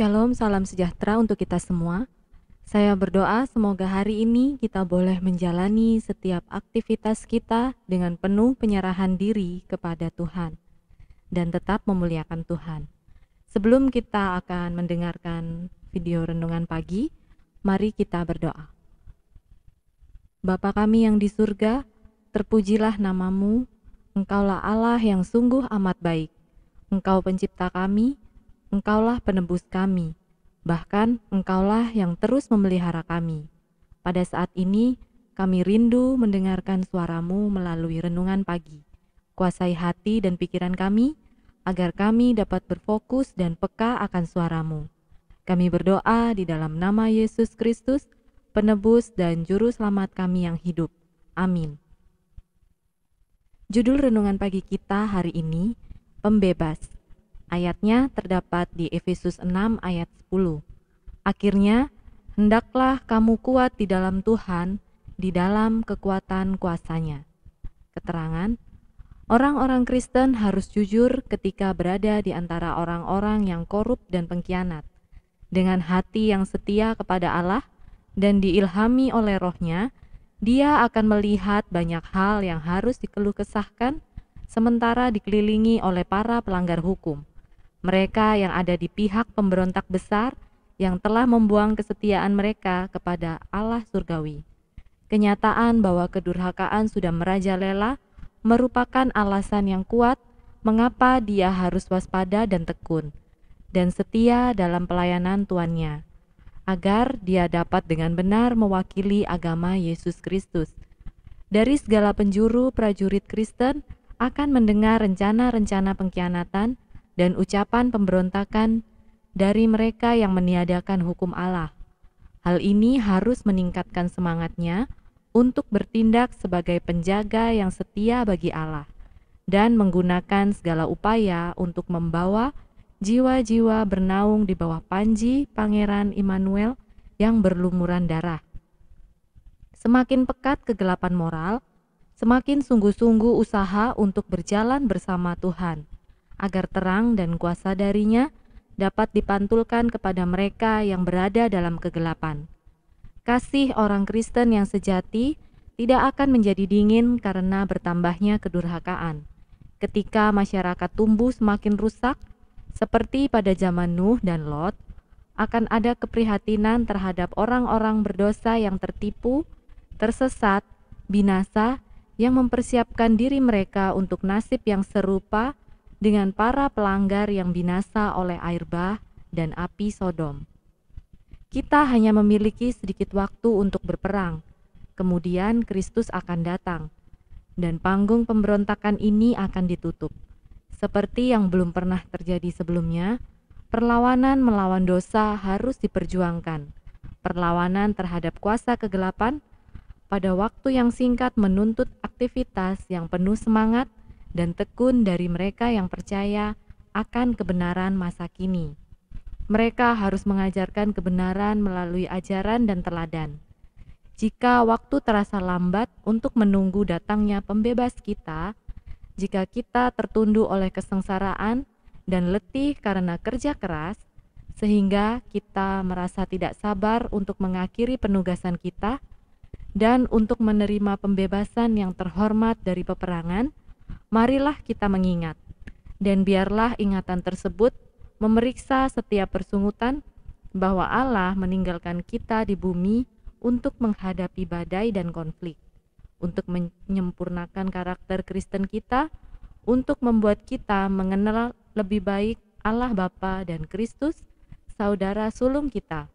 Shalom, salam sejahtera untuk kita semua. Saya berdoa semoga hari ini kita boleh menjalani setiap aktivitas kita dengan penuh penyerahan diri kepada Tuhan dan tetap memuliakan Tuhan. Sebelum kita akan mendengarkan video renungan pagi, mari kita berdoa. Bapa kami yang di surga, terpujilah namamu, Engkaulah Allah yang sungguh amat baik. Engkau pencipta kami, Engkaulah penebus kami, bahkan Engkaulah yang terus memelihara kami. Pada saat ini, kami rindu mendengarkan suaramu melalui renungan pagi. Kuasai hati dan pikiran kami, agar kami dapat berfokus dan peka akan suaramu. Kami berdoa di dalam nama Yesus Kristus, penebus dan juru selamat kami yang hidup. Amin. Judul renungan pagi kita hari ini, Pembebas. Ayatnya terdapat di Efesus 6 ayat 10. Akhirnya, hendaklah kamu kuat di dalam Tuhan, di dalam kekuatan kuasanya. Keterangan, orang-orang Kristen harus jujur ketika berada di antara orang-orang yang korup dan pengkhianat. Dengan hati yang setia kepada Allah dan diilhami oleh rohnya, dia akan melihat banyak hal yang harus dikeluh kesahkan sementara dikelilingi oleh para pelanggar hukum mereka yang ada di pihak pemberontak besar yang telah membuang kesetiaan mereka kepada Allah surgawi. Kenyataan bahwa kedurhakaan sudah merajalela merupakan alasan yang kuat mengapa dia harus waspada dan tekun dan setia dalam pelayanan tuannya agar dia dapat dengan benar mewakili agama Yesus Kristus. Dari segala penjuru prajurit Kristen akan mendengar rencana-rencana pengkhianatan dan ucapan pemberontakan dari mereka yang meniadakan hukum Allah. Hal ini harus meningkatkan semangatnya untuk bertindak sebagai penjaga yang setia bagi Allah dan menggunakan segala upaya untuk membawa jiwa-jiwa bernaung di bawah panji Pangeran Immanuel yang berlumuran darah. Semakin pekat kegelapan moral, semakin sungguh-sungguh usaha untuk berjalan bersama Tuhan agar terang dan kuasa darinya dapat dipantulkan kepada mereka yang berada dalam kegelapan. Kasih orang Kristen yang sejati tidak akan menjadi dingin karena bertambahnya kedurhakaan. Ketika masyarakat tumbuh semakin rusak, seperti pada zaman Nuh dan Lot, akan ada keprihatinan terhadap orang-orang berdosa yang tertipu, tersesat, binasa, yang mempersiapkan diri mereka untuk nasib yang serupa dengan para pelanggar yang binasa oleh air bah dan api Sodom. Kita hanya memiliki sedikit waktu untuk berperang, kemudian Kristus akan datang, dan panggung pemberontakan ini akan ditutup. Seperti yang belum pernah terjadi sebelumnya, perlawanan melawan dosa harus diperjuangkan. Perlawanan terhadap kuasa kegelapan pada waktu yang singkat menuntut aktivitas yang penuh semangat dan tekun dari mereka yang percaya akan kebenaran masa kini. Mereka harus mengajarkan kebenaran melalui ajaran dan teladan. Jika waktu terasa lambat untuk menunggu datangnya pembebas kita, jika kita tertunduk oleh kesengsaraan dan letih karena kerja keras, sehingga kita merasa tidak sabar untuk mengakhiri penugasan kita dan untuk menerima pembebasan yang terhormat dari peperangan, marilah kita mengingat, dan biarlah ingatan tersebut memeriksa setiap persungutan bahwa Allah meninggalkan kita di bumi untuk menghadapi badai dan konflik, untuk menyempurnakan karakter Kristen kita, untuk membuat kita mengenal lebih baik Allah Bapa dan Kristus, saudara sulung kita,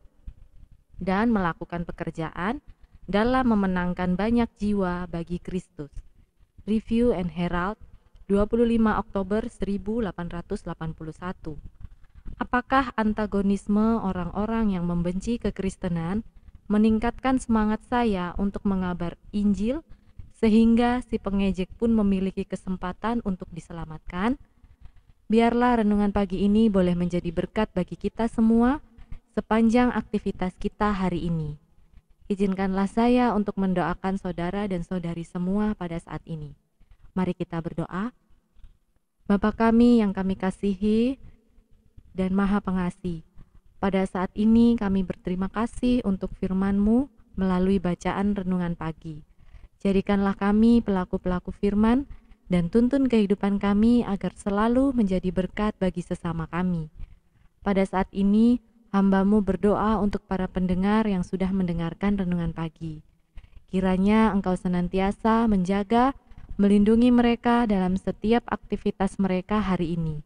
dan melakukan pekerjaan dalam memenangkan banyak jiwa bagi Kristus. Review and Herald, 25 Oktober 1881. Apakah antagonisme orang-orang yang membenci kekristenan meningkatkan semangat saya untuk mengabar Injil sehingga si pengejek pun memiliki kesempatan untuk diselamatkan? Biarlah renungan pagi ini boleh menjadi berkat bagi kita semua sepanjang aktivitas kita hari ini. Izinkanlah saya untuk mendoakan saudara dan saudari semua pada saat ini. Mari kita berdoa. Bapa kami yang kami kasihi dan maha pengasih, pada saat ini kami berterima kasih untuk FirmanMu melalui bacaan renungan pagi. Jadikanlah kami pelaku-pelaku firman dan tuntun kehidupan kami agar selalu menjadi berkat bagi sesama kami. Pada saat ini, Hambamu berdoa untuk para pendengar yang sudah mendengarkan renungan pagi. Kiranya engkau senantiasa menjaga, melindungi mereka dalam setiap aktivitas mereka hari ini.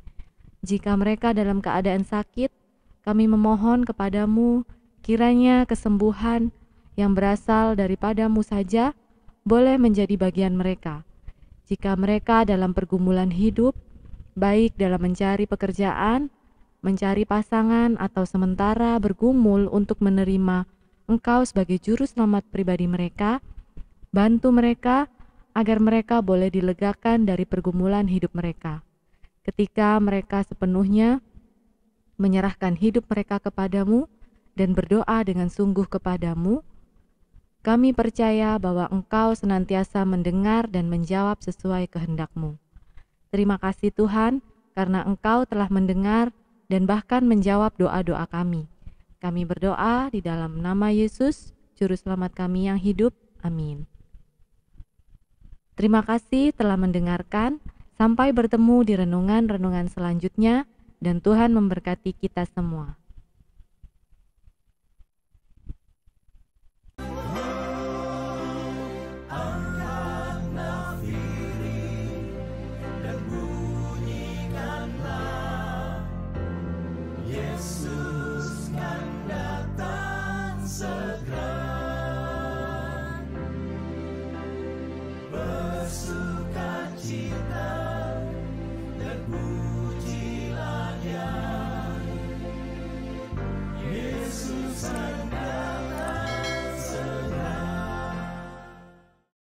Jika mereka dalam keadaan sakit, kami memohon kepadamu, kiranya kesembuhan yang berasal daripadamu saja boleh menjadi bagian mereka. Jika mereka dalam pergumulan hidup, baik dalam mencari pekerjaan mencari pasangan atau sementara bergumul untuk menerima engkau sebagai juru selamat pribadi mereka, bantu mereka agar mereka boleh dilegakan dari pergumulan hidup mereka. Ketika mereka sepenuhnya menyerahkan hidup mereka kepadamu dan berdoa dengan sungguh kepadamu, kami percaya bahwa Engkau senantiasa mendengar dan menjawab sesuai kehendakmu. Terima kasih Tuhan, karena Engkau telah mendengar dan bahkan menjawab doa-doa kami. Kami berdoa di dalam nama Yesus, Juru Selamat kami yang hidup. Amin. Terima kasih telah mendengarkan. Sampai bertemu di renungan-renungan selanjutnya, dan Tuhan memberkati kita semua.